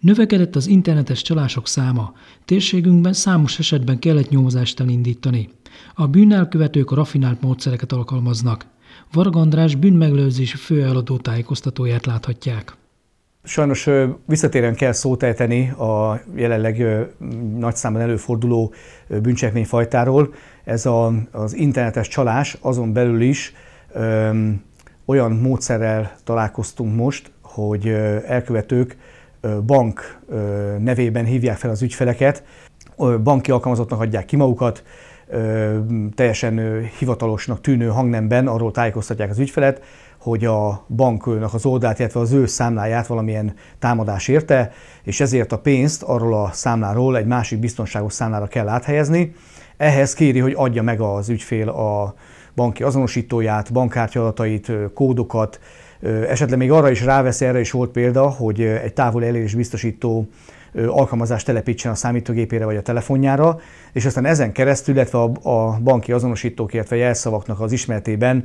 Növekedett az internetes csalások száma. Térségünkben számos esetben kellett nyomozást elindítani. A bűnelkövetők rafinált módszereket alkalmaznak. Varga András bűnmegelőzési főeladó tájékoztatóját láthatják. Sajnos visszatéren kell szót ejteni a jelenleg nagy számban előforduló bűncsekményfajtáról. Ez a, az internetes csalás, azon belül is öm, olyan módszerrel találkoztunk most, hogy elkövetők bank nevében hívják fel az ügyfeleket, banki alkalmazottnak adják ki magukat, teljesen hivatalosnak tűnő hangnemben arról tájékoztatják az ügyfelet, hogy a banknak az oldalt, illetve az ő számláját valamilyen támadás érte, és ezért a pénzt arról a számláról egy másik biztonságos számlára kell áthelyezni. Ehhez kéri, hogy adja meg az ügyfél a banki azonosítóját, bankkártya adatait, kódokat, Esetleg még arra is rávesz, erre is volt példa, hogy egy távol elérés biztosító alkalmazást telepítsen a számítógépére vagy a telefonjára, és aztán ezen keresztül, illetve a banki azonosítók, illetve jelszavaknak az ismertében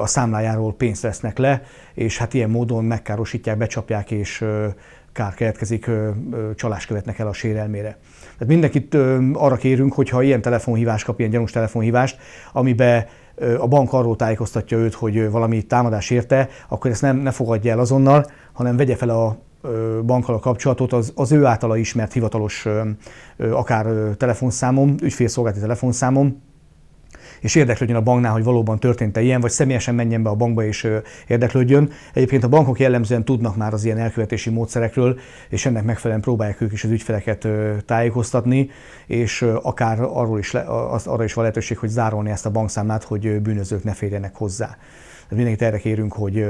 a számlájáról pénzt vesznek le, és hát ilyen módon megkárosítják, becsapják és kár keletkezik, csalás követnek el a sérelmére. Tehát mindenkit arra kérünk, hogyha ilyen telefonhívást kap, ilyen gyanús telefonhívást, amiben a bank arról tájékoztatja őt, hogy valami támadás érte, akkor ezt nem, ne fogadja el azonnal, hanem vegye fel a bankkal a kapcsolatot az, az ő általa ismert hivatalos akár telefonszámom, ügyfélszolgálati telefonszámom, és érdeklődjön a banknál, hogy valóban történt-e ilyen, vagy személyesen menjen be a bankba és érdeklődjön. Egyébként a bankok jellemzően tudnak már az ilyen elkövetési módszerekről, és ennek megfelelően próbálják ők is az ügyfeleket tájékoztatni, és akár arról is le, az, arra is van lehetőség, hogy zárolni ezt a bankszámlát, hogy bűnözők ne férjenek hozzá. Tehát mindenkit erre kérünk, hogy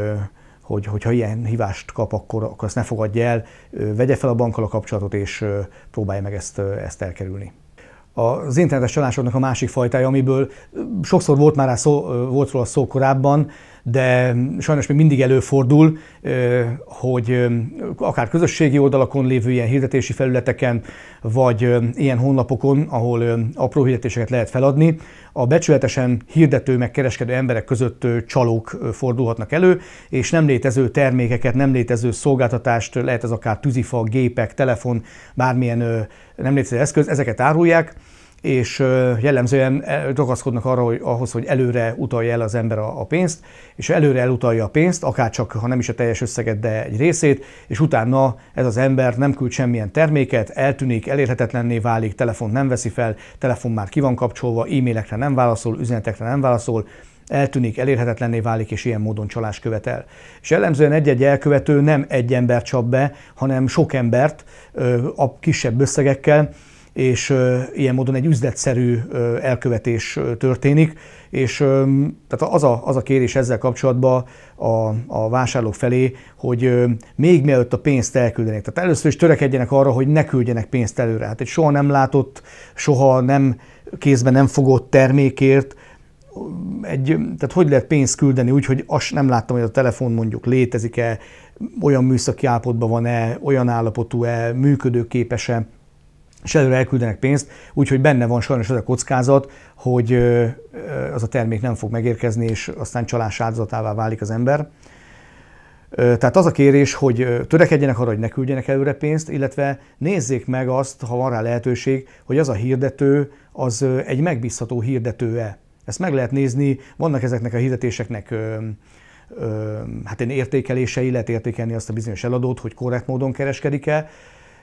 hogy, hogyha ilyen hívást kap, akkor, akkor ezt ne fogadja el, vegye fel a bankkal a kapcsolatot, és próbálja meg ezt, ezt elkerülni az internetes csalásoknak a másik fajtája, amiből sokszor volt már rá szó, volt róla szó korábban, de sajnos még mindig előfordul, hogy akár közösségi oldalakon lévő ilyen hirdetési felületeken, vagy ilyen honlapokon, ahol apró hirdetéseket lehet feladni, a becsületesen hirdető meg kereskedő emberek között csalók fordulhatnak elő, és nem létező termékeket, nem létező szolgáltatást, lehet ez akár tűzifa, gépek, telefon, bármilyen nem létező eszköz, ezeket árulják, és jellemzően e, ragaszkodnak arra, hogy ahhoz, hogy előre utalja el az ember a pénzt, és előre elutalja a pénzt, akár csak ha nem is a teljes összeget, de egy részét, és utána ez az ember nem küld semmilyen terméket, eltűnik, elérhetetlenné válik, telefon nem veszi fel, telefon már ki van kapcsolva, e-mailekre nem válaszol, üzenetekre nem válaszol, eltűnik, elérhetetlenné válik, és ilyen módon csalás követel. És jellemzően egy-egy elkövető nem egy ember csap be, hanem sok embert a kisebb összegekkel, és ilyen módon egy üzletszerű elkövetés történik, és tehát az a, az a kérés ezzel kapcsolatban a, a vásárlók felé, hogy még mielőtt a pénzt elküldenék, tehát először is törekedjenek arra, hogy ne küldjenek pénzt előre. Hát egy soha nem látott, soha nem kézben nem fogott termékért, egy, tehát hogy lehet pénzt küldeni úgy, hogy azt nem láttam, hogy a telefon mondjuk létezik-e, olyan műszaki állapotban van-e, olyan állapotú-e, működőképes-e és előre elküldenek pénzt, úgyhogy benne van sajnos az a kockázat, hogy az a termék nem fog megérkezni, és aztán csalás áldozatává válik az ember. Tehát az a kérés, hogy törekedjenek arra, hogy ne küldjenek előre pénzt, illetve nézzék meg azt, ha van rá lehetőség, hogy az a hirdető, az egy megbízható hirdető-e. Ezt meg lehet nézni, vannak ezeknek a hirdetéseknek hát én értékelései, lehet értékelni azt a bizonyos eladót, hogy korrekt módon kereskedik-e,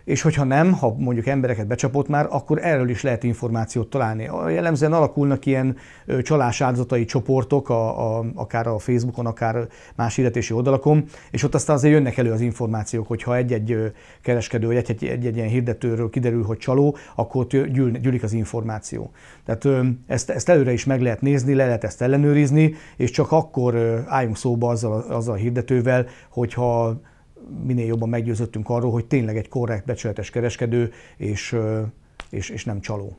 és hogyha nem, ha mondjuk embereket becsapott már, akkor erről is lehet információt találni. Jellemzően alakulnak ilyen csalás áldozatai csoportok, a, a, akár a Facebookon, akár más hirdetési oldalakon, és ott aztán azért jönnek elő az információk, hogyha egy-egy kereskedő, vagy egy-egy, egy-egy ilyen hirdetőről kiderül, hogy csaló, akkor gyűl, gyűlik az információ. Tehát ezt, ezt előre is meg lehet nézni, le lehet ezt ellenőrizni, és csak akkor álljunk szóba azzal, azzal a hirdetővel, hogyha minél jobban meggyőzöttünk arról, hogy tényleg egy korrekt, becsületes kereskedő, és, és, és nem csaló.